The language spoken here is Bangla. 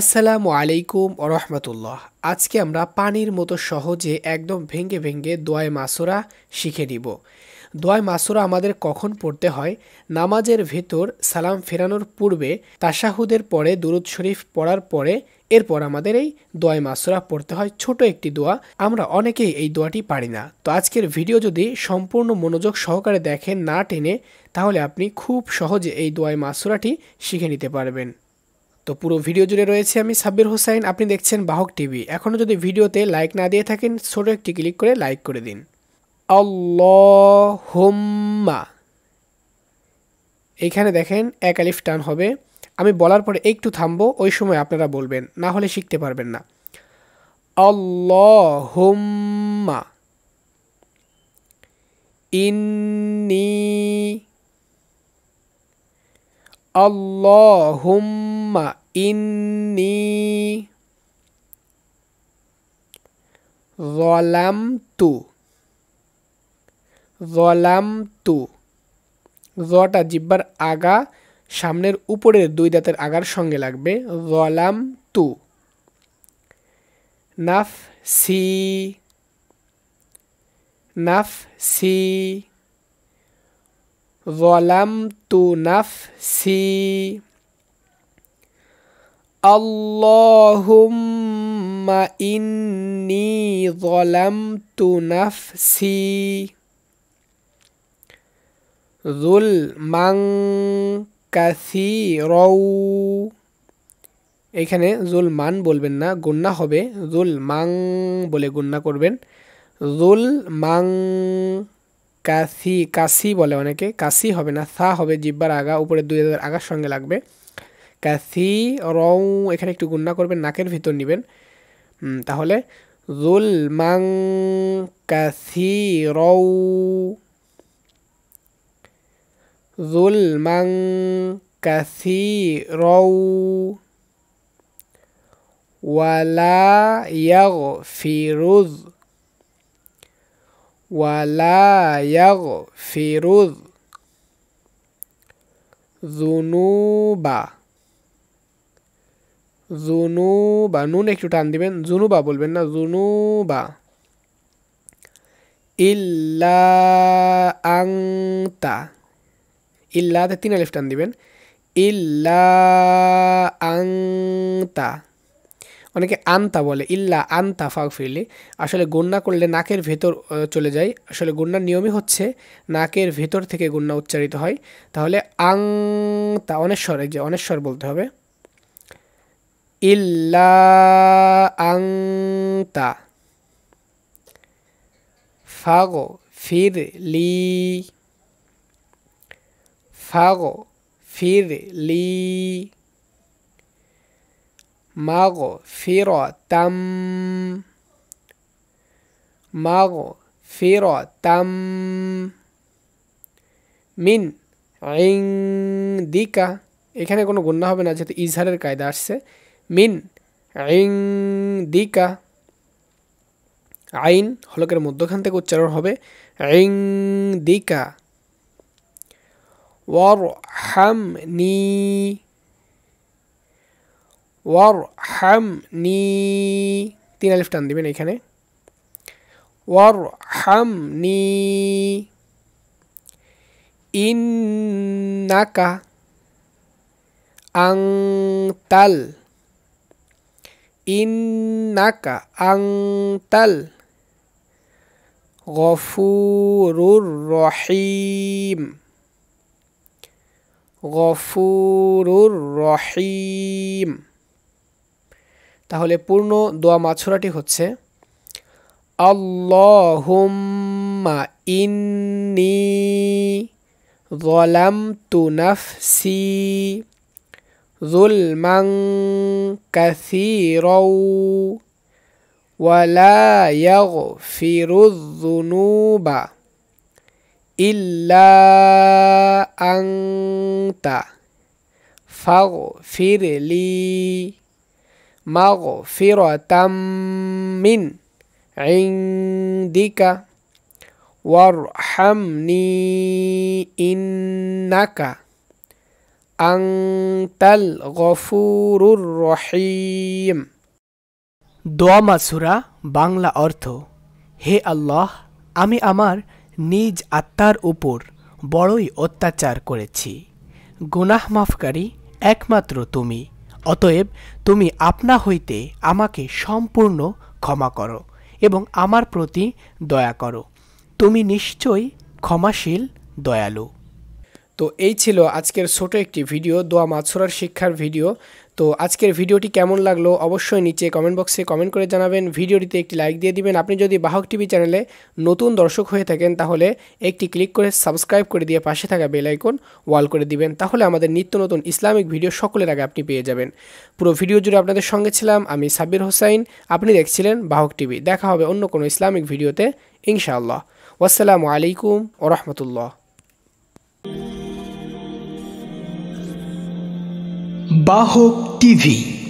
আসসালামু আলাইকুম রহমতুল্লাহ আজকে আমরা পানির মতো সহজে একদম ভেঙ্গে ভেঙ্গে দোয়ায় মাসুরা শিখে নিব দোয়ায় মাসুরা আমাদের কখন পড়তে হয় নামাজের ভেতর সালাম ফেরানোর পূর্বে তাশাহুদের পরে দুরুদ শরীফ পড়ার পরে এরপর আমাদের এই দোয়ায় মাসুরা পড়তে হয় ছোট একটি দোয়া আমরা অনেকেই এই দোয়াটি পারি না তো আজকের ভিডিও যদি সম্পূর্ণ মনোযোগ সহকারে দেখেন না টেনে তাহলে আপনি খুব সহজে এই দোয়ায় মাসুরাটি শিখে নিতে পারবেন তো পুরো ভিডিও জুড়ে রয়েছে আমি সাব্বির হোসাইন আপনি দেখছেন বাহক টিভি এখনও যদি ভিডিওতে লাইক না দিয়ে থাকেন ছোটো একটি ক্লিক করে লাইক করে দিন অল্লহম্মা এইখানে দেখেন এক আলিফ টান হবে আমি বলার পরে একটু থামবো ওই সময় আপনারা বলবেন না হলে শিখতে পারবেন না অল্লহম্মা ইন্নি اللهم إني ظلمت ظلمت জটা জিব্বার আগা সামনের উপরের দুই দাঁতের আগার সঙ্গে লাগবে জলাম তু নাফ সি নাফ সি ظلم ظلمت نفسي اللهم إني ظلمت نفسي ظلما كثيرا এখানে জুল মান বলবেন না গুন্না হবে জুল মাং বলে গুন্না করবেন জুল মাং কাসি কাসি বলে অনেকে কাসি হবে না সা হবে জিব্বার আগা উপরে দুই হাজার আগার সঙ্গে লাগবে কাসি রং এখানে একটু গুন্না করবেন নাকের ভিতর নেবেন তাহলে জুল মাং কাসি রৌ জুল মাং কাসি রৌ ওয়ালা ইয়াগ ফিরুজ ولا يغفر الذنوب ذنوب নুন একটু টান দিবেন জুনুবা বলবেন না জুনুবা ইল্লা আংতা ইল্লাতে তিন আলিফ টান দিবেন ইল্লা আংতা অনেকে আন্তা বলে ইল্লা আন্তা ফাগ ফিরলি আসলে গন্যা করলে নাকের ভেতর চলে যায় আসলে গন্যার নিয়মই হচ্ছে নাকের ভেতর থেকে গন্যা উচ্চারিত হয় তাহলে আং তা অনেশ্বর যে অনেশ্বর বলতে হবে ইল্লা আং তা ফাগো ফির লি ফাগো ফির লি মাগফিরতাম মাগফিরতাম মিন আইং দিকা এখানে কোনো গুণা হবে না যেহেতু ইজহারের কায়দা আসছে মিন আইং দিকা আইন হলকের মধ্যখান থেকে উচ্চারণ হবে আইং দিকা ওয়ার হাম নি ওয়ার হাম নি তিন আলিফ টান দিবেন এখানে ওয়ার হাম নি আং ইন নাকা আং তাল গফুরুর রহিম গফুরুর রহিম তাহলে পূর্ণ দোয়া মাছুরাটি হচ্ছে আল্লাহুম্মা ইন্নি জালাম জুলমাং কাসিরাও ওয়ালা ইয়াগফিরুয-যুনুবা ইল্লা আনতা ফাগফিরলি مغفرة من عندك وارحمني إنك أنت الغفور الرحيم দোয়া মাসুরা বাংলা অর্থ হে আল্লাহ আমি আমার নিজ আত্মার উপর বড়ই অত্যাচার করেছি গুনাহ মাফকারী একমাত্র তুমি অতএব তুমি আপনা হইতে আমাকে সম্পূর্ণ ক্ষমা করো এবং আমার প্রতি দয়া করো তুমি নিশ্চয়ই ক্ষমাশীল দয়ালু তো এই ছিল আজকের ছোট একটি ভিডিও দোয়া মাছরার শিক্ষার ভিডিও তো আজকের ভিডিওটি কেমন লাগলো অবশ্যই নিচে কমেন্ট বক্সে কমেন্ট করে জানাবেন ভিডিওটিতে একটি লাইক দিয়ে দিবেন আপনি যদি বাহক টিভি চ্যানেলে নতুন দর্শক হয়ে থাকেন তাহলে একটি ক্লিক করে সাবস্ক্রাইব করে দিয়ে পাশে থাকা বেল আইকন ওয়াল করে দিবেন তাহলে আমাদের নিত্য নতুন ইসলামিক ভিডিও সকলের আগে আপনি পেয়ে যাবেন পুরো ভিডিও জুড়ে আপনাদের সঙ্গে ছিলাম আমি সাব্বির হোসাইন আপনি দেখছিলেন বাহক টিভি দেখা হবে অন্য কোনো ইসলামিক ভিডিওতে ইনশাআল্লাহ ওয়াসালামু আলাইকুম ওরহমতুল্লাহ Bajo TV.